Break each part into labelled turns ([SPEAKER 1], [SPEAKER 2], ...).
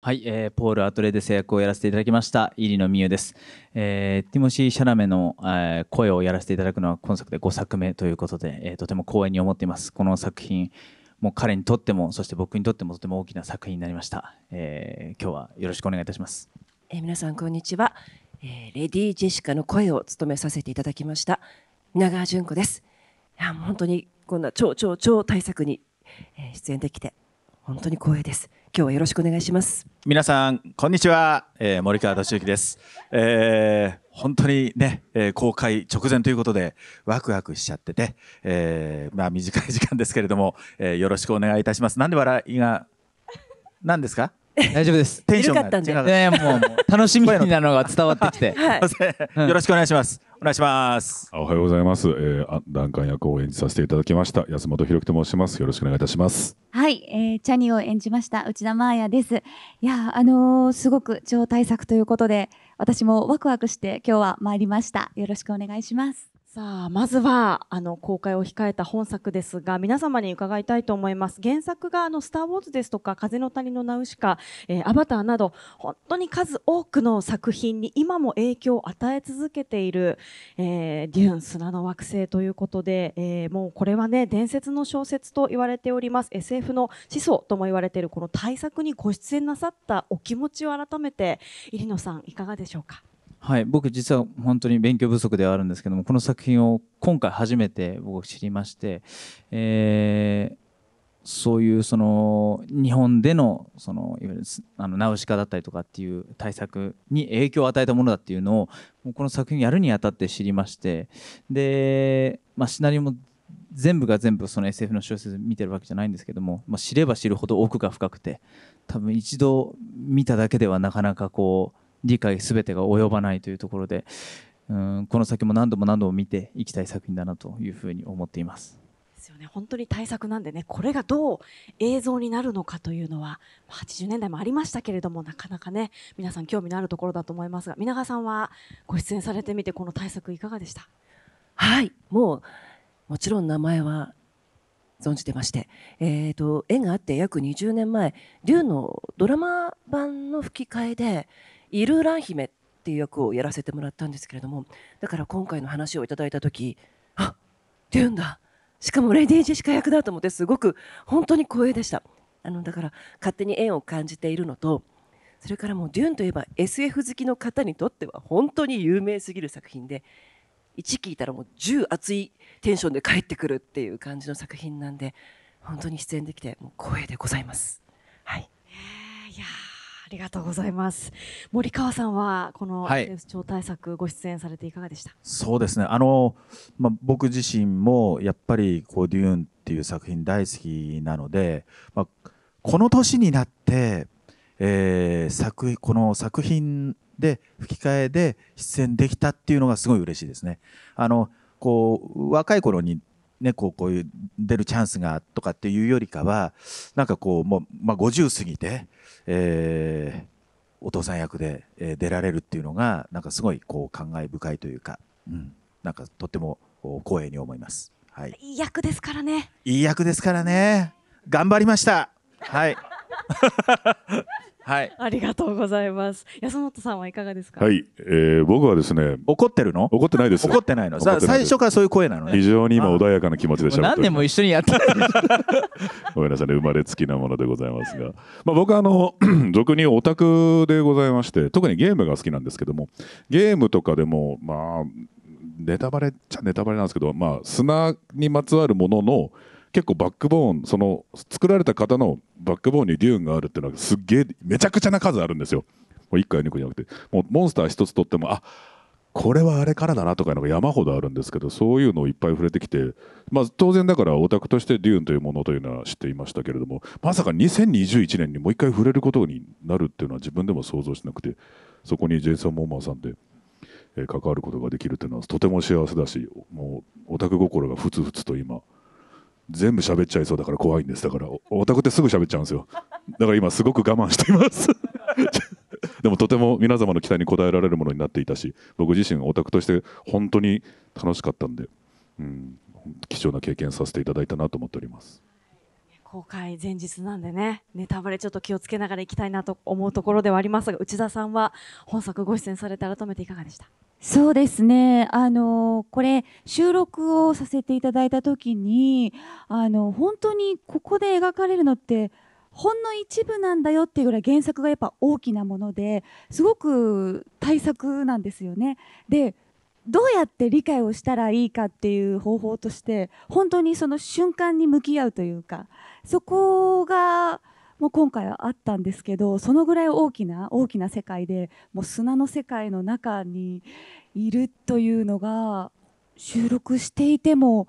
[SPEAKER 1] はい、えー、ポール・アトレで制約をやらせていただきました入野美優です、えー、ティモシー・シャラメの、えー、声をやらせていただくのは今作で5作目ということで、えー、とても光栄に思っていますこの作品もう彼にとってもそして僕にとってもとても大きな作品になりました、えー、今日はよろしくお願いいたします、
[SPEAKER 2] えー、皆さんこんにちは、えー、レディー・ジェシカの声を務めさせていただきました皆川純子ですいや本当にこんな超超超大作に出演できて本当に光栄です今日はよろしくお願いします
[SPEAKER 3] 皆さんこんにちは、えー、森川俊之です、えー、本当にね、えー、公開直前ということでワクワクしちゃってて、えー、まあ短い時間ですけれども、えー、よろしくお願いいたしますなんで笑いが何ですか大丈夫で
[SPEAKER 1] す。テンションが違う。いやもう楽しみなのが伝わってきて。はい、よろしく
[SPEAKER 3] お願いしま
[SPEAKER 4] す。お願いします。おはようございます。えー、段階役を演じさせていただきました。安本弘樹と申します。よろしくお願いいたします。
[SPEAKER 5] はい、えー、チャニを演じました内田真彩です。いや、あのー、すごく超大作ということで、私もワクワクして今日は参りました。よろしくお願いします。
[SPEAKER 6] さあまずはあの公開を控えた本作ですが皆様に伺いたいと思います原作があの「スター・ウォーズ」ですとか「風の谷のナウシカ」えー、アバター」など本当に数多くの作品に今も影響を与え続けている、えー、デューン砂の惑星ということで、えー、もうこれはね伝説の小説と言われております SF の始祖とも言われているこの大作にご出演なさったお気持ちを改めて入野さんいかがでしょうか。
[SPEAKER 1] はい僕実は本当に勉強不足ではあるんですけどもこの作品を今回初めて僕知りまして、えーそういうその日本でのそのいわゆるあのナウシカだったりとかっていう対策に影響を与えたものだっていうのをこの作品やるにあたって知りましてで、まあ、シナリオも全部が全部その SF の小説見てるわけじゃないんですけども、まあ、知れば知るほど奥が深くて多分一度見ただけではなかなかこう理解すべてが及ばないというところで、うん、この先も何度も何度も見ていきたい作品だなというふうに思っています。
[SPEAKER 6] ですよね本当に対策なんでねこれがどう映像になるのかというのは80年代もありましたけれどもなかなかね皆さん興味のあるところだと思いますが皆川さんはご出演されてみてこの対策いかがでした
[SPEAKER 2] はいもうもちろん名前は存じてまして、えーと、と縁があって約20年前龍のドラマ版の吹き替えでイルラン姫っていう役をやらせてもらったんですけれどもだから今回の話をいただいた時あっデュうンだしかもレディー・ジェシカ役だと思ってすごく本当に光栄でしたあのだから勝手に縁を感じているのとそれからもうデューンといえば SF 好きの方にとっては本当に有名すぎる作品で1聞いたらもう10熱いテンションで帰ってくるっていう感じの作品なんで本当に出演できてもう光栄でございます。はい
[SPEAKER 6] ありがとうございます。森川さんはこの不調対策ご出演されていかがでし
[SPEAKER 3] た、はい、そうですね。あのまあ、僕自身もやっぱりこうデューンっていう作品大好きなので、まあ、この年になって、えー、作この作品で吹き替えで出演できたっていうのがすごい嬉しいですね。あのこう若い頃にね、こうこういう出るチャンスがとかっていうよりかはなんかこうもう、まあ、50過ぎてえー、お父さん役で出られるっていうのがなんかすごいこう感慨深いというか、うん、なんかとっても光栄に思います、はい、
[SPEAKER 6] いい役ですからね
[SPEAKER 3] いい役ですからね頑張りましたはい はい。
[SPEAKER 6] ありがとうございます。安本さんはいかがです
[SPEAKER 4] か。はい、えー、僕はですね。怒ってるの。怒ってないです。怒ってないの。さあ、最初からそういう声なのね。非常に今穏やかな気持ちでしゃ何年
[SPEAKER 1] も一緒にやってる。
[SPEAKER 4] ごめんなさいね、生まれつきなものでございますが。まあ、僕はあの、俗にオタクでございまして、特にゲームが好きなんですけども。ゲームとかでも、まあ。ネタバレっちゃネタバレなんですけど、まあ、砂にまつわるものの結構バックボーンその作られた方のバックボーンにデューンがあるっていうのはすっげえめちゃくちゃな数あるんですよもう1回2個じゃなくてもうモンスター1つとってもあこれはあれからだなとかいうのが山ほどあるんですけどそういうのをいっぱい触れてきて、まあ、当然だからオタクとしてデューンというものというのは知っていましたけれどもまさか2021年にもう1回触れることになるっていうのは自分でも想像しなくてそこにジェイソン・モーマーさんで。関わることができるというのはとても幸せだしもうオタク心がふつふつと今全部喋っちゃいそうだから怖いんですだからオタクってすぐ喋っちゃうんですよだから今すごく我慢しています でもとても皆様の期待に応えられるものになっていたし僕自身オタクとして本当に楽しかったんで、うん、貴重な経験させていただいたなと思っております。
[SPEAKER 6] 公開前日なんでねネタバレちょっと気をつけながらいきたいなと思うところではありますが内田さんは本作ご出演されて改めていかがでした
[SPEAKER 5] そうですね。あの、これ、収録をさせていただいた時に、あの、本当にここで描かれるのって、ほんの一部なんだよっていうぐらい原作がやっぱ大きなものですごく大作なんですよね。でどうやって理解をしたらいいかっていう方法として本当にその瞬間に向き合うというかそこがもう今回はあったんですけどそのぐらい大きな大きな世界でもう砂の世界の中にいるというのが収録していても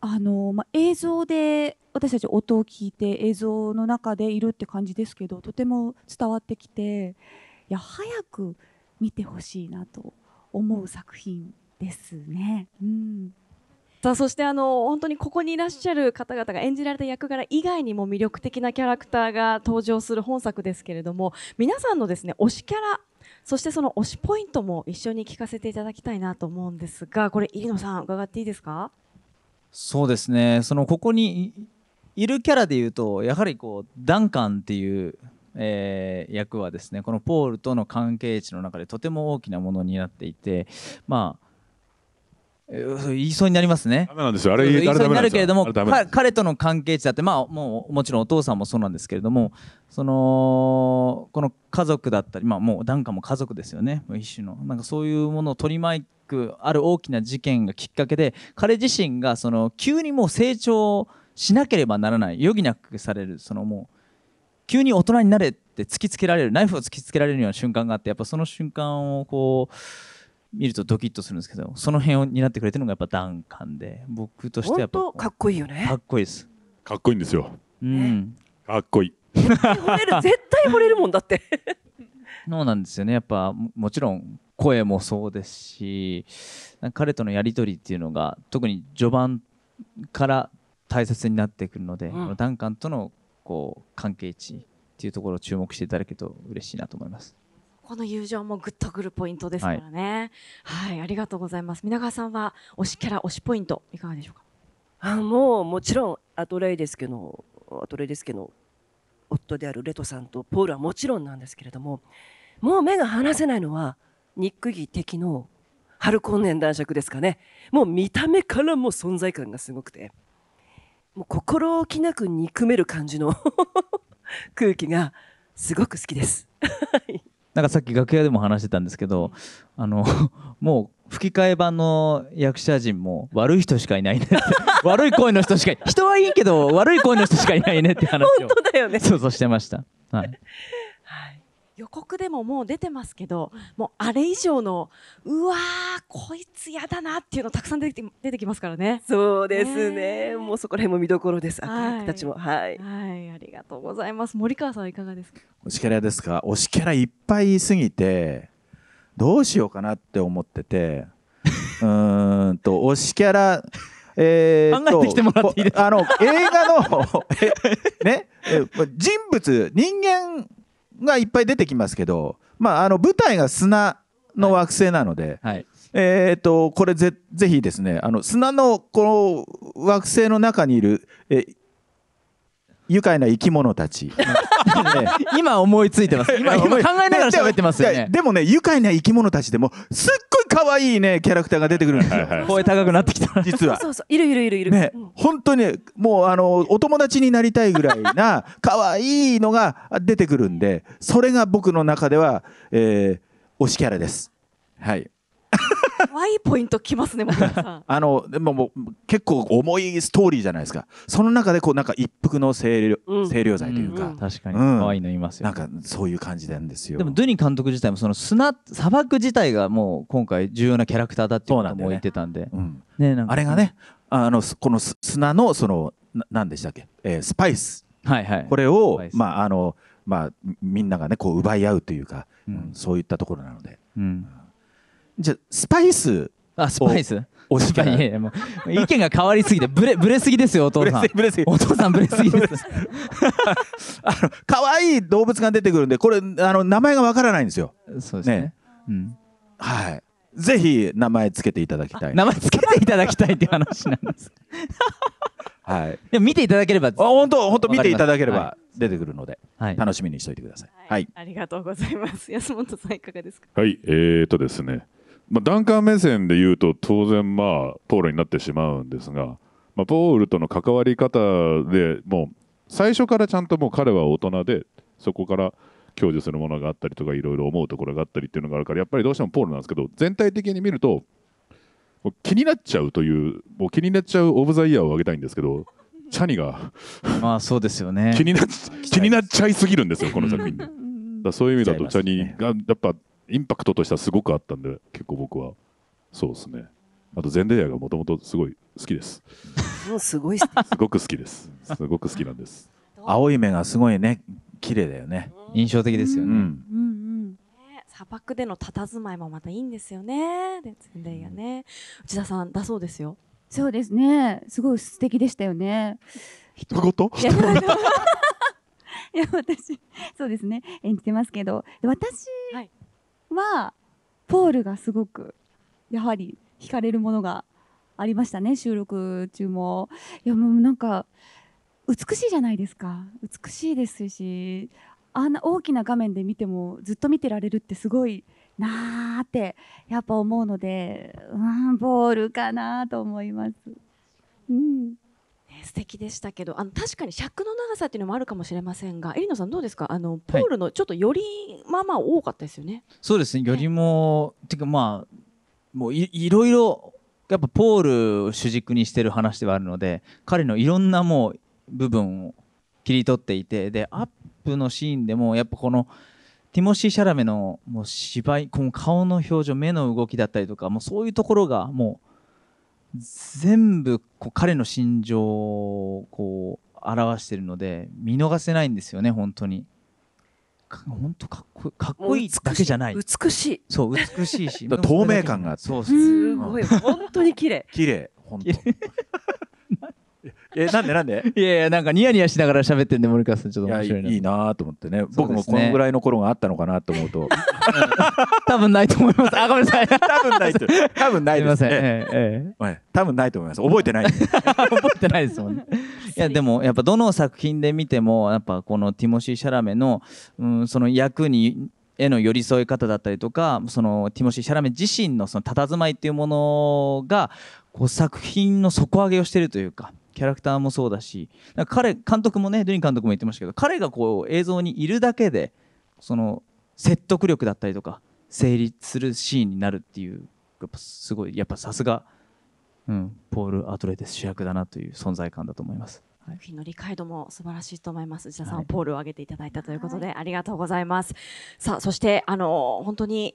[SPEAKER 5] あの、まあ、映像で私たち音を聞いて映像の中でいるって感じですけどとても伝わってきていや早く見てほしいなと思う作品ですね。うん
[SPEAKER 6] さあそしてあの本当にここにいらっしゃる方々が演じられた役柄以外にも魅力的なキャラクターが登場する本作ですけれども皆さんのですね推しキャラそしてその推しポイントも一緒に聞かせていただきたいなと思うんですがこれ入野さん伺っていいですか
[SPEAKER 1] そうですねそのここにいるキャラでいうとやはりこうダンカンっていうえー、役はですねこのポールとの関係値の中でとても大きなものになっていてまあ言いそうになりますね。ダメなんですよ。あれ言いそうになるけれども、彼との関係値だって、まあ、もう、もちろんお父さんもそうなんですけれども、その、この家族だったり、まあ、もう、檀家も家族ですよね。一種の。なんかそういうものを取り巻く、ある大きな事件がきっかけで、彼自身が、その、急にもう成長しなければならない、余儀なくされる、そのもう、急に大人になれって突きつけられるナイフを突きつけられるような瞬間があってやっぱその瞬間をこう見るとドキッとするんですけどその辺を担ってくれてるのがやっぱダンカンで僕としてやっぱかっこいいよねかっこいいですかっこいいんですよ、うん、かっこいい惚れる絶対惚れるもんだってそうなんですよねやっぱもちろん声もそうですし彼とのやり取りっていうのが特に序盤から大切になってくるので、うん、ダンカンとのこう関係値っていうところを注目していただけると嬉しいなと思います。
[SPEAKER 6] この友情もグッとくるポイントですからね、はい。はい、ありがとうございます。皆川さんは推しキャラ推しポイントいかがでしょうか。
[SPEAKER 2] あもうもちろんアトレイですけどアトレイですけど夫であるレトさんとポールはもちろんなんですけれどももう目が離せないのはニックギ敵の春根年男爵ですかねもう見た目からも存在感がすごくてもう心置きなく憎める感じの 空気がすごく好きです
[SPEAKER 1] なんかさっき楽屋でも話してたんですけど、あの、もう吹き替え版の役者陣も悪い人しかいないね 悪い声の人しかい人はいいけど悪い声の人しかいないねって話を本当だよねそうそうしてました、はい、
[SPEAKER 6] 予告でももう出てますけどもうあれ以上のうわーこいつやだなっていうのたくさん出て出てきますからねそうですね、えー、もうそこら辺も
[SPEAKER 2] 見どころです悪役たちもはい、
[SPEAKER 6] はいありがとうございます森川さんいかがですか
[SPEAKER 3] 推しキャラですか推しキャラいっぱいすぎてどうしようかなって思ってて うんと推しキャラえー、考えてきてもらっていいですかあの映画の ね人物人間がいっぱい出てきますけど、まあ、あの舞台が砂の惑星なので、はいはい、えー、とこれぜぜひですねあの砂のこの惑星の中にいるえ愉快な生き物たち 今思いついてます今今考えながら喋ってますよねでもね愉快な生き物たちでもすっごい可愛いねキャラクターが出てくるんですよ。
[SPEAKER 1] 声高くなってきた。実は。そうそういるいるいるいる。ね、
[SPEAKER 3] 本当にもうあのお友達になりたいぐらいな 可愛いのが出てくるんで、それが僕の中では、えー、推しキャラです。はい。
[SPEAKER 6] 怖いポイントきますね、さ
[SPEAKER 3] ん。あの、でももう、結構重いストーリーじゃないですか。その中で、
[SPEAKER 1] こう、なんか一服の清涼、うん、清涼剤というか。うん、確かに、可愛いのいますよ、ね、なん
[SPEAKER 3] か、そういう感じなん
[SPEAKER 1] ですよ。でも、ドゥニ監督自体も、その砂、砂漠自体が、もう、今回重要なキャラクターだっていうこと言ってたんで。んね、ね、あれがね、あの、この砂の、その、なんで
[SPEAKER 3] したっけ、えー、スパイス。はいはい。これを、まあ、あの。まあ、みんながねこう奪い合うというか、うん、そういったところなので、うん、じゃスパイスあスパイスおしかいやいや
[SPEAKER 1] もう意見が変わりすぎてブレブレすぎですよお父さんブレすぎお父さんブレすぎです あの可愛い動物が出てくるんでこれあの
[SPEAKER 3] 名前がわからないんですよそうですね、ね、うんはいぜひ名前つけていただきたい名前つけていただきたいっていう話なんです はい、でも見ていただければあ本当本当見ていただければ出てくるので、
[SPEAKER 4] はい、楽しみにしておいてください、はい、はい、
[SPEAKER 3] ありがと
[SPEAKER 6] うございます安本さんいかがですか
[SPEAKER 4] はいえー、っとですねまあ、ダンカー目線で言うと当然、まあ、ポールになってしまうんですが、まあ、ポールとの関わり方でもう最初からちゃんともう彼は大人でそこから享受するものがあったりとかいろいろ思うところがあったりっていうのがあるからやっぱりどうしてもポールなんですけど全体的に見ると気になっちゃうというもう気になっちゃうオブ・ザ・イヤーを挙げたいんですけどチャニがまあそうですよね気にな気になっちゃいすぎるんですよこの作品 だそういう意味だとチャニがやっぱインパクトとしてはすごくあったんで、結構僕は、そうですね。あと、全ンデイヤがもともとすごい好きです。すごい すごく好きです。すごく好きなんです。
[SPEAKER 3] 青い目がすごいね、綺麗だよね。印象的ですよね。うん、う
[SPEAKER 6] ん、砂漠での佇まいもまたいいんですよね。ゼンデイね。内田さんだそうですよ。
[SPEAKER 5] そうですね。すごい素敵でしたよね。一言。いや 私そうですね演じてますけど私はい、はポールがすごくやはり惹かれるものがありましたね収録中も。いやもうなんか美しいじゃないですか美しいですしあんな大きな画面で見てもずっと見てられるってすごいなーってやっぱ思うので、うん、ボールかなと思います。うん
[SPEAKER 6] 素敵でしたけどあの確かに尺の長さっていうのもあるかもしれませんがエ
[SPEAKER 5] リノさんどうですかあのポ
[SPEAKER 1] ー
[SPEAKER 6] ルのちょっとよりまあまあ多かったですよね。はい、
[SPEAKER 1] そうですねよりも、ね、ていうかまあもういろいろやっぱポール主軸にしてる話ではあるので彼のいろんなもう部分を切り取っていてでアップのシーンでもやっぱこのティモシー・シャラメのもう芝居この顔の表情目の動きだったりとかもうそういうところがもう。全部こう彼の心情をこう表しているので見逃せないんですよね本当に。本当かっこかっこいいだけじゃない美しいそう美しいし 透明感があってそうすごい
[SPEAKER 2] 本当に綺麗綺麗本当
[SPEAKER 1] えなんでなんで いやいやなんかニヤニヤしながら喋ってんで森川さんちょっと面白いないいなと思ってね、ね、僕もこのぐらいの頃があったのかなと思うと 多分ないと思いますあごめんなさい 多分ない多分ないです、すいません、ええええ、多分
[SPEAKER 3] ないと思います覚えてない覚えてないですもんね
[SPEAKER 1] いやでもやっぱどの作品で見てもやっぱこのティモシー・シャラメの、うん、その役にへの寄り添い方だったりとかそのティモシー・シャラメ自身のその佇まいっていうものがこう作品の底上げをしてるというかキャラクターもそうだし彼監督もねドゥン監督も言ってましたけど彼がこう映像にいるだけでその説得力だったりとか成立するシーンになるっていうやっぱすごいやっぱさすが、うん、ポール・アトレテス主役だなという存在感だと思います。
[SPEAKER 6] はい、日の理解度も素晴らしいと思います。内田さん、ポールを挙げていただいたということで、はい、ありがとうございます。さあ、そして、あの、本当に、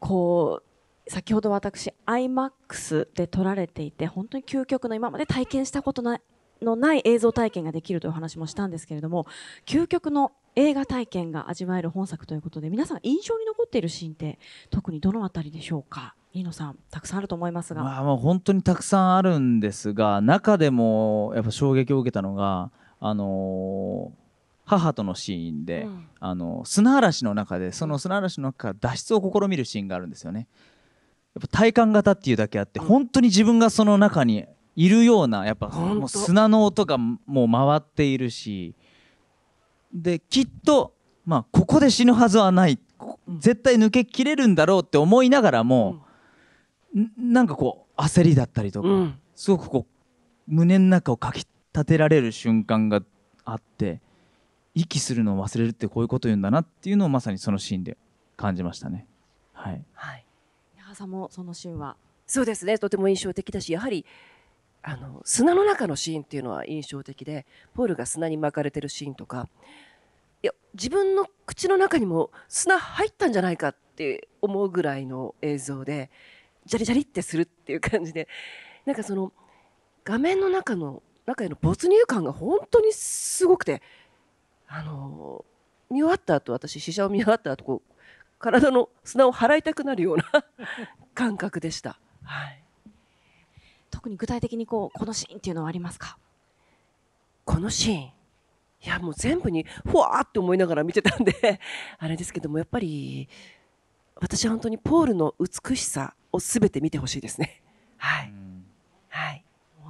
[SPEAKER 6] こう、先ほど私 iMAX で撮られていて本当に究極の今まで体験したことのない映像体験ができるというお話もしたんですけれども究極の映画体験が味わえる本作ということで皆さん印象に残っているシーンって特にどのあたりでしょうか飯野さんたくさんあると思いますが、まあ、
[SPEAKER 1] まあ本当にたくさんあるんですが中でもやっぱ衝撃を受けたのがあのー母とのシーンで、うん、あの砂嵐の中でその砂嵐の中から脱出を試みるシーンがあるんですよね。ぱ体感型っていうだけあって本当に自分がその中にいるようなやっぱもう砂の音がもう回っているしできっとまあここで死ぬはずはない絶対抜けきれるんだろうって思いながらも、うん、なんかこう焦りだったりとか、うん、すごくこう胸の中をかき立てられる瞬間があって息するのを忘れるってこういうこと言うんだなっていうのをまさにそのシーンで感じましたね。は
[SPEAKER 2] い、はいさんもそのシーンはそうですねとても印象的だしやはりあの砂の中のシ
[SPEAKER 1] ーンっていうのは印象的で
[SPEAKER 2] ポールが砂に巻かれてるシーンとかいや自分の口の中にも砂入ったんじゃないかって思うぐらいの映像でジャリジャリってするっていう感じでなんかその画面の中の中への没入感が本当にすごくてあの見終わった後私試写を見終わった後こう体の砂を払いたくなるような 感覚でした、はい、特に具体的にこうこのシーンっていうのはありますかこのシーンいやもう全部にふわーって思いながら見てたんで あれですけどもやっぱり私は本当にポールの美しさをすべて見てほしいですね。はい、
[SPEAKER 6] はい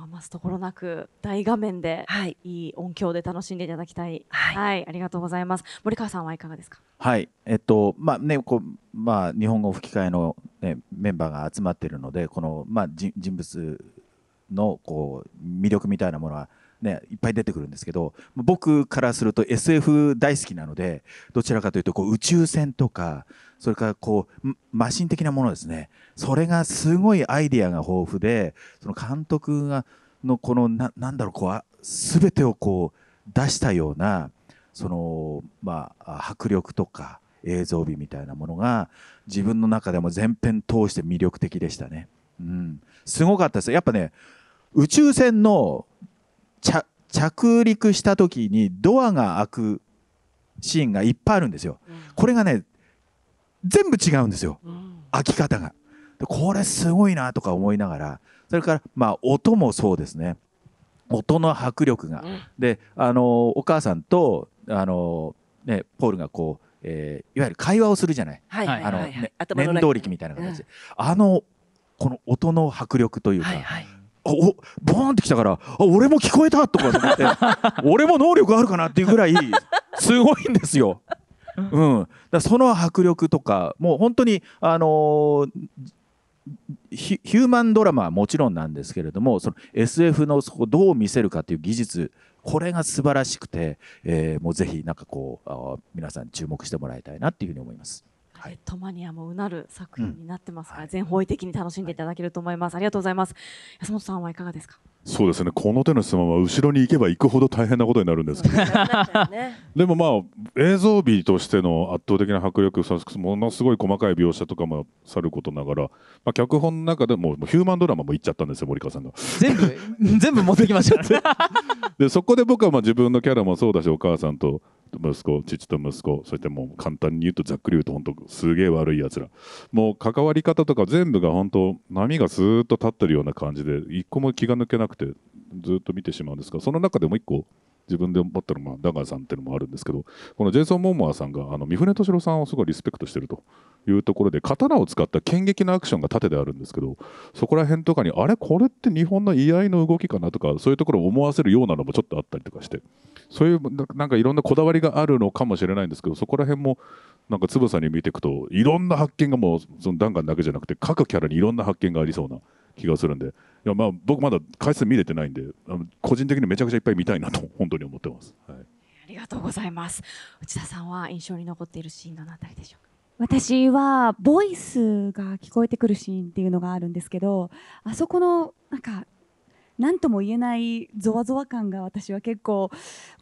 [SPEAKER 6] 余すところなく大画面で、はい、いい音響で楽しんでいただきたい、はい、はい、ありがとうございます森川さんはいかがですか
[SPEAKER 3] はいえっとまあねこうまあ日本語吹き替えの、ね、メンバーが集まっているのでこのまあ人物のこう魅力みたいなものはね、いっぱい出てくるんですけど僕からすると SF 大好きなのでどちらかというとこう宇宙船とかそれからこうマシン的なものですねそれがすごいアイディアが豊富でその監督がのこのななんだろうこう全てをこう出したようなその、まあ、迫力とか映像美みたいなものが自分の中でも全編通して魅力的でしたね。うん、すごかったですやっぱね宇宙船の着陸した時にドアが開くシーンがいっぱいあるんですよ。これがね全部違うんですよ開き方が。これすごいなとか思いながらそれからまあ音もそうですね音の迫力が。であのお母さんとあの、ね、ポールがこう、えー、いわゆる会話をするじゃない、はい、あの、はいはい、ね、念動力みたいな形、うん、あのこの音の迫力というか、はいはい、おボーンってきたからあ俺も聞こえたとかと思って 俺も能力あるかなっていうぐらいすごいんですよ。うん、だその迫力とかもう本当にあのーヒューマンドラマはもちろんなんですけれどもその SF のそこどう見せるかという技術これが素晴らしくて、えー、もうぜひなんかこう皆さん注目してもらいたいなっていうふうに思います。
[SPEAKER 6] はい、トマニアもうなる作品になってますから、全方位的に楽しんでいただけると思います、ありがとうございます安本さんはいかがですか
[SPEAKER 4] そうですねこの手の質問は後ろに行けば行くほど大変なことになるんですけど でもまあ映像美としての圧倒的な迫力ものすごい細かい描写とかもさることながら、まあ、脚本の中でもヒューマンドラマも行っちゃったんですよ森川さんが全部全部持ってきましたでそこで僕はまあ自分のキャラもそうだしお母さんと息子父と息子そしてもう簡単に言うとざっくり言うと本当すげえ悪いやつらもう関わり方とか全部が本当波がスーッと立ってるような感じで一個も気が抜けなくくてずっと見てしまうんですがその中でも1個自分で思ったのはダガーさんっていうのもあるんですけどこのジェイソン・モーモアさんがあの三船敏郎さんをすごいリスペクトしてるというところで刀を使った剣撃のアクションが盾であるんですけどそこら辺とかにあれこれって日本の居合の動きかなとかそういうところを思わせるようなのもちょっとあったりとかしてそういうなんかいろんなこだわりがあるのかもしれないんですけどそこら辺もなんかつぶさに見ていくといろんな発見がもうそのダンガンだけじゃなくて各キャラにいろんな発見がありそうな気がするんで、いやまあ僕まだ回数見れてないんで、あの個人的にめちゃくちゃいっぱい見たいなと 本当に思ってます。はい。あ
[SPEAKER 6] りがとうございます。内田さんは印象に残っているシーンのあたり
[SPEAKER 5] でしょうか。私はボイスが聞こえてくるシーンっていうのがあるんですけど、あそこのなんか何とも言えないぞわぞわ感が私は結構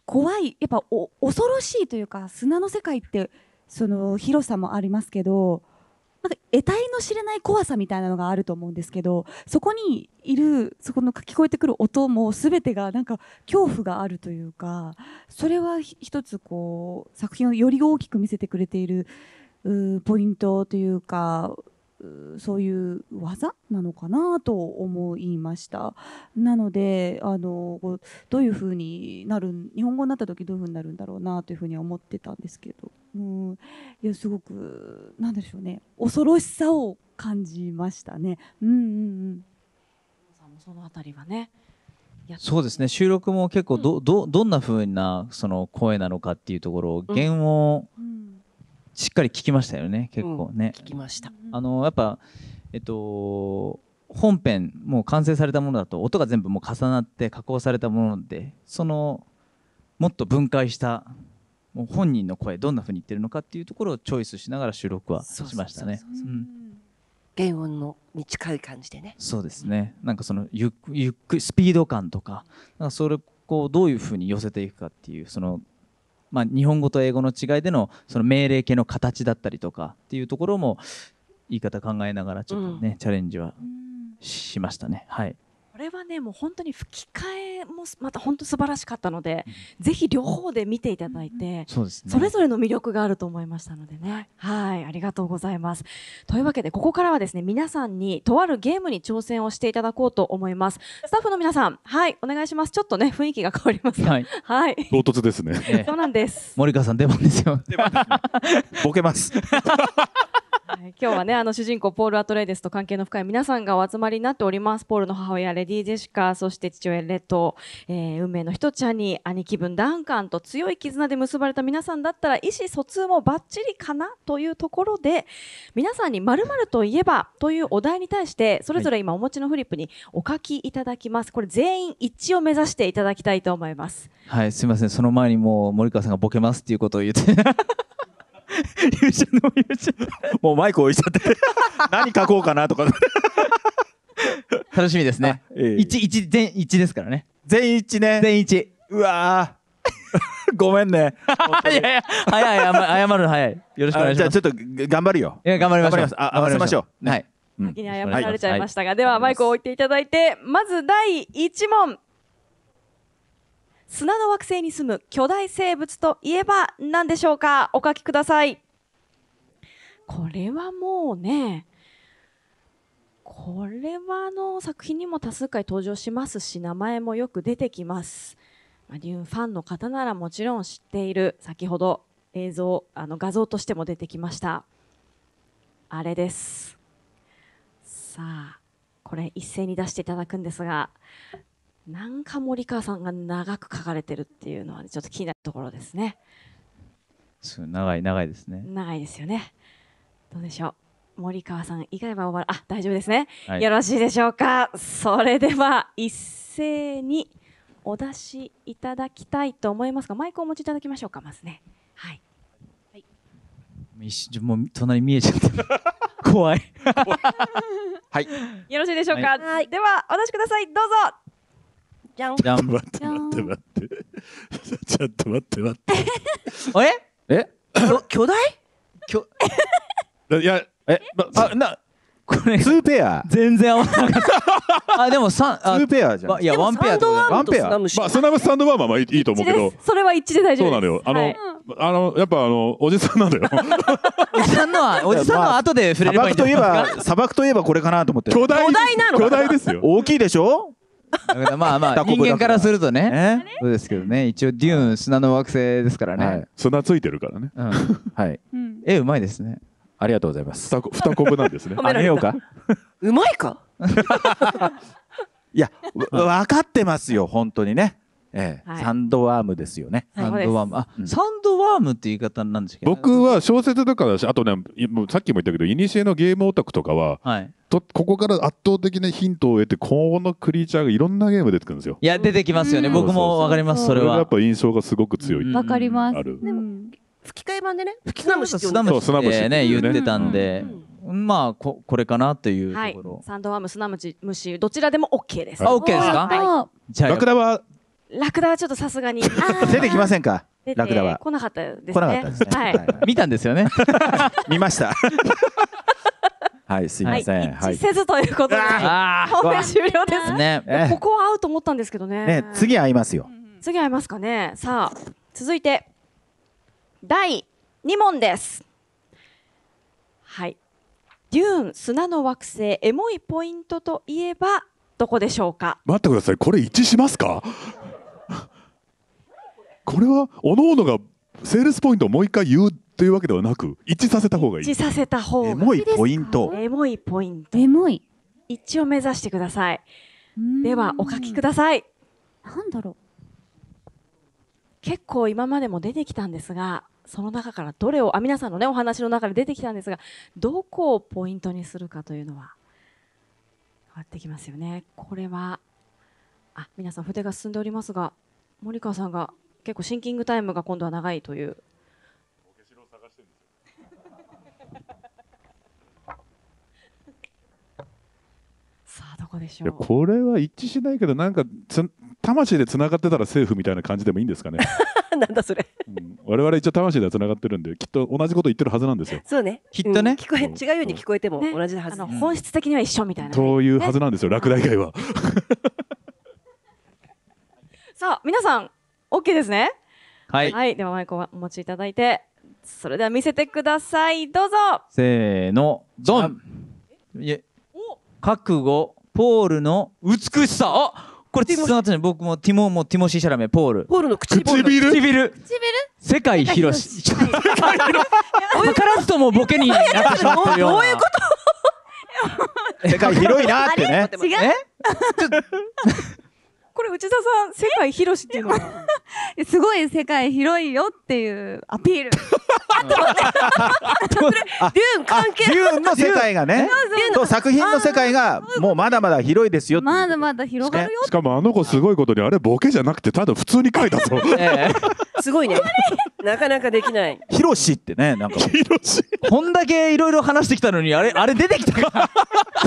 [SPEAKER 5] 怖いやっぱ恐ろしいというか砂の世界ってその広さもありますけどなんか得体の知れない怖さみたいなのがあると思うんですけどそこにいるそこの聞こえてくる音も全てがなんか恐怖があるというかそれは一つこう作品をより大きく見せてくれているポイントというかそういう技なのかなと思いましたなのであのどういうふうになる日本語になった時どういうふうになるんだろうなというふうには思ってたんですけど、うん、いやすごくなんでしょうね恐ろしさを感じましたね。うんうんうん
[SPEAKER 6] そのあたりはね
[SPEAKER 1] そうですね収録も結構どうん、どどんな風なその声なのかっていうところを原音しっかり聞きましたよね結構ね、うん、聞きましたあのやっぱえっと本編もう完成されたものだと音が全部もう重なって加工されたものでそのもっと分解したもう本人の声どんなふうに言ってるのかっていうところをチョイスしながら収録はしましたね。
[SPEAKER 2] 原音のに近い感じでね。
[SPEAKER 1] そうですね。なんかそのゆっくりスピード感とか、なんかそれこうどういうふうに寄せていくかっていうそのまあ、日本語と英語の違いでのその命令形の形だったりとかっていうところも言い方考えながらちょっとね、うん、チャレンジはしましたね。はい
[SPEAKER 6] これはねもう本当に吹き替えもまた本当素晴らしかったので、うん、ぜひ両方で見ていただいて、うん、そ、ね、それぞれの魅力があると思いましたのでねはいありがとうございますというわけでここからはですね皆さんにとあるゲームに挑戦をしていただこうと思いますスタッフの皆さんはいお願いしますちょっとね雰囲気が変わりますはい、はい、唐突ですね、ええ、そうなんです
[SPEAKER 1] 森川さん出番ですよ ボケます
[SPEAKER 6] はい、今日はねあの主人公ポール・アトレイデスと関係の深い皆さんがお集まりになっておりますポールの母親レディ・ジェシカそして父親レド、えー、運命の人ちゃんに兄貴分ダンカンと強い絆で結ばれた皆さんだったら意思疎通もばっちりかなというところで皆さんにまるといえばというお題に対してそれぞれ今お持ちのフリップにお書きいただきますこれ全員一致を目指していただきたいと思います
[SPEAKER 1] はいすいませんその前にもう森川さんがボケますっていうことを言って優秀の勇者もうマイク置いちゃって 何書こうかなとか楽しみですね一一、え全一ですからね全一ね全一うわ ごめんね いやいや早い謝謝るの早いよろしくお願いしますじゃあ
[SPEAKER 3] ちょっと頑張るよい頑張ります。あ合わせましょう、はい
[SPEAKER 6] 先に謝られちゃいましたが、はい、ではマイクを置いていただいて、はい、まず第1問砂の惑星に住む巨大生物といえば何でしょうかお書きください。これはもうね、これはあの作品にも多数回登場しますし、名前もよく出てきます。まあ、リュンファンの方ならもちろん知っている、先ほど映像、あの画像としても出てきました。あれです。さあ、これ一斉に出していただくんですが、なんか森川さんが長く書かれてるっていうのは、ね、ちょっと気になるところですね。
[SPEAKER 1] 長い長いですね。
[SPEAKER 6] 長いですよね。どうでしょう。森川さん以外は終わる。あ、大丈夫ですね、はい、よろしいでしょうか。それでは一斉にお出しいただきたいと思いますが、マイクをお持ちいただきましょうか。まずね。はい。
[SPEAKER 1] はい。もう隣見えちゃった。怖い。は
[SPEAKER 6] い。よろしいでしょうか。はい、ではお出しください。どうぞ。じゃん。じゃん。待って待って
[SPEAKER 1] 待っ
[SPEAKER 4] て。ちょっと待って待って。あれえ巨大巨いや、え、あ、な、これ。2ペア。全然合わなかった。あ、でも3、ーペアじゃん。いや、1ペアと。1ペア。まあ、スナムスタンドバーマンはいいと思うけど。そ
[SPEAKER 1] れは一致で大丈夫そうなのよ。あの、
[SPEAKER 4] あの、やっぱあの、おじさんなのよ。
[SPEAKER 1] おじさんのは、お
[SPEAKER 4] じさんのは後で触れればいい砂漠といえば、
[SPEAKER 3] 砂漠といえばこれかなと思って。巨大。巨
[SPEAKER 4] 大
[SPEAKER 1] なの巨大ですよ。大きいでしょまあまあ 人間からするとねそうですけどね一応デューン砂の惑星ですからね、砂ついてるからね、はい、絵うまいですねありがとうございます二コブなんですね あげようか
[SPEAKER 2] うまいか
[SPEAKER 3] いや分かってますよ本当にねええ、はい、サンドワ
[SPEAKER 4] ームですよね。サンドワーム、あ、うん、サンドワームって言い方なんですけど、僕は小説とかだし、あとね、さっきも言ったけど、いにしえのゲームオタクとかは、はい、とここから圧倒的なヒントを得て、このクリーチャーがいろんなゲーム出てくるんですよ。いや、出てきますよね。僕もわかります、それは。れやっぱ印象がすごく強い。
[SPEAKER 1] わ
[SPEAKER 5] かります。ある。吹き替え版でね、吹き替え版で、
[SPEAKER 1] 砂虫ってね、言ってたんで。まあここれかなっていうと
[SPEAKER 6] ころ、はい、サンドワーム砂虫虫どちらでも OK です。あ OK ですか？は
[SPEAKER 1] い、ラクダは
[SPEAKER 6] ラクダはちょっとさすがに
[SPEAKER 3] 出てきませんかラクダは来
[SPEAKER 6] なかったですね来なかったですね、はい、
[SPEAKER 3] 見たんですよね 見ました はい、すいません。はい、せ
[SPEAKER 6] ずということで、本編終了で
[SPEAKER 3] す。ね、こ
[SPEAKER 6] こは合うと思ったんですけどね。ね
[SPEAKER 3] 次会いますよ。
[SPEAKER 6] 次会いますかね。さあ、続いて第二問です。はい。デューン砂の惑星エモいポイントといえばどこでしょうか。
[SPEAKER 4] 待ってください。これ一致しますか。これはおのおのがセールスポイントをもう一回言うというわけではなく一致させた方がいい一致さ
[SPEAKER 6] せた方がエモいポイントエモいポイントエモい一致を目指してくださいではお書きくださいなんだろう結構今までも出てきたんですがその中からどれをあ皆さんのねお話の中で出てきたんですがどこをポイントにするかというのは変わってきますよねこれはあ皆さん筆が進んでおりますが森川さんが結構シンキングタイムが今度は長いという。
[SPEAKER 4] さあどこでしょうこれは一致しないけどなんかつ魂でつながってたら政府みたいな感じでもいいんですかね なんだそれ、うん、我々一応魂でつながってるんできっと同じこと言ってるはずなんですよ
[SPEAKER 2] そうねきっとね、うん、聞こえ違うように聞こえても同じはず、ね、本質的には一緒みたいな、ね、というはず
[SPEAKER 4] なんですよ、ね、落第会は
[SPEAKER 2] さあ皆さん OK
[SPEAKER 6] ですね。はい、はい、ではマイクをお持ちいただいてそれでは見せてください
[SPEAKER 2] どうぞ
[SPEAKER 1] せーのドン覚悟ポールの美しさあこれつながってない僕もティモもティモシー・シャラメポールポー
[SPEAKER 2] ルの唇唇唇
[SPEAKER 1] 世界広し世界広しからずともボケにどういうこと 世界広いなってね違う
[SPEAKER 5] これ内田さん世界広しっていうのはすごい世界広いよっていうアピール
[SPEAKER 3] それデューン関係デューンの世界が
[SPEAKER 4] ね
[SPEAKER 5] と
[SPEAKER 3] 作
[SPEAKER 4] 品の世界がもうまだまだ広いですよ
[SPEAKER 5] まだまだ広がる
[SPEAKER 4] よしかもあの子すごいことにあれボケじゃなくてただ普通に書いたぞ、え
[SPEAKER 2] ー、すごいねなかなかできない
[SPEAKER 4] 広しってねなんか
[SPEAKER 1] こんだけいろいろ話してきたのにあれあれ出てきたか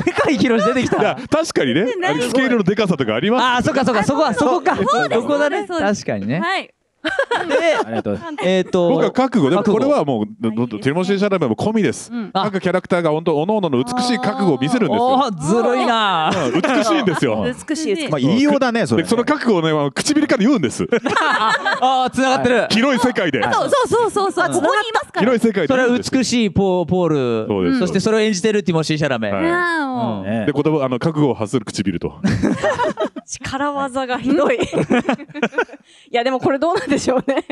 [SPEAKER 1] 世界広し出てきた確かにねスケールのでかさとかありますああそっかそっかかそこはそこかそこだね確かにねはい
[SPEAKER 4] で、えっと僕は覚悟でもこれはもうどどティモシー・シャラメも込みです、各キャラクターが本当各々の美しい覚悟を見せるんですよずるいな美しいんですよ美しいまあ言いようだねそれその覚悟をね唇から言うんですああ繋がってる広い世界でそう
[SPEAKER 6] そうそうそうここにいますから広
[SPEAKER 4] い世界でそれは美しい
[SPEAKER 1] ポポールそしてそれを演じてるティモシー・シャラメで言葉あの覚悟を発する
[SPEAKER 4] 唇と
[SPEAKER 6] 力技がひどい いやでもこれど
[SPEAKER 1] うなんですで
[SPEAKER 4] しょうね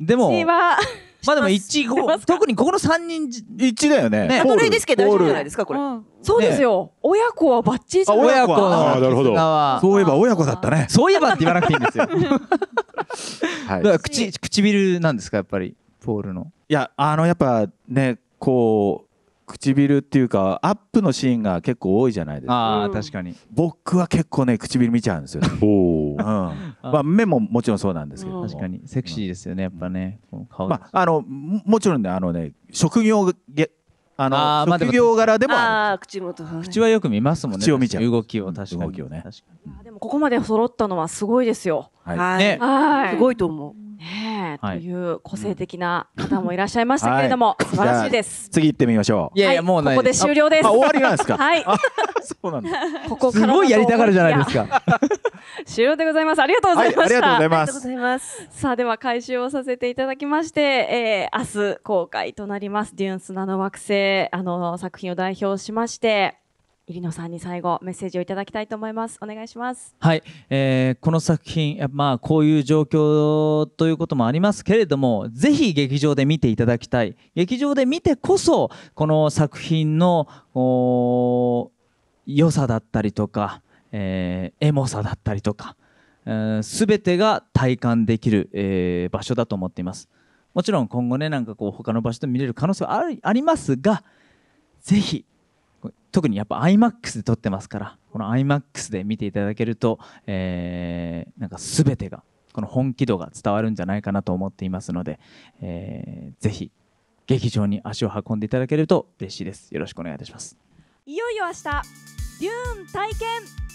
[SPEAKER 4] でもま
[SPEAKER 1] あでも
[SPEAKER 6] 一五
[SPEAKER 1] 特にここの三人一だよね。ねトレイですけど大丈夫じゃないですか
[SPEAKER 6] これ。そうですよ。親子はバッチリじゃない親
[SPEAKER 3] 子あなるほど。そう
[SPEAKER 1] いえば親子だったね。そういえばって言わなくていいんですよ。はい。口唇なんですかやっぱりポールの。いやあのやっぱね
[SPEAKER 3] こう。唇っていうかアップのシーンが結構多いじゃないです
[SPEAKER 1] かあ確かに
[SPEAKER 3] 僕は結構ね唇見ちゃうんですよ、ねうんまあ、目ももちろんそうなんですけど確
[SPEAKER 1] かにセクシーですよねやっぱねこの顔まあ、あのもちろんねあのね職業あのあ職業柄でもあ
[SPEAKER 2] ああ口元は
[SPEAKER 1] 口はよく見ますもんね口を見ちゃう動きを確かに動きをね確か
[SPEAKER 6] にでもここまで揃ったのはすごいですよ。はい、はいねすごいと思う。ねえ、はい、という個性的な方もいらっしゃいましたけれども、はい、素晴らしいです。
[SPEAKER 3] 次行ってみましょう。いやいや、もうここで終了です。終わりなんですか。は
[SPEAKER 6] い。そうなんです。ここす
[SPEAKER 4] ごいやりたがるじゃないですか。
[SPEAKER 6] 終了でございます。ありがとうございました。ありがとうございます。さあ、では回収をさせていただきまして、えー、明日公開となります。デューン砂の惑星、あの作品を代表しまして。入野さんに最後メッセージをいただきたいと思います。お願いします。
[SPEAKER 1] はい、えー、この作品まあこういう状況ということもありますけれども、ぜひ劇場で見ていただきたい。劇場で見てこそこの作品の良さだったりとか、えー、エモさだったりとか、す、え、べ、てが体感できる、えー、場所だと思っています。もちろん今後ねなんかこう他の場所で見れる可能性はありますが、ぜひ特にやっぱ iMAX で撮ってますからこの iMAX で見ていただけると、えー、なんか全てがこの本気度が伝わるんじゃないかなと思っていますので、えー、ぜひ劇場に足を運んでいただけると嬉しいですよろしくお願いいたします
[SPEAKER 6] いよいよ明日デューン体験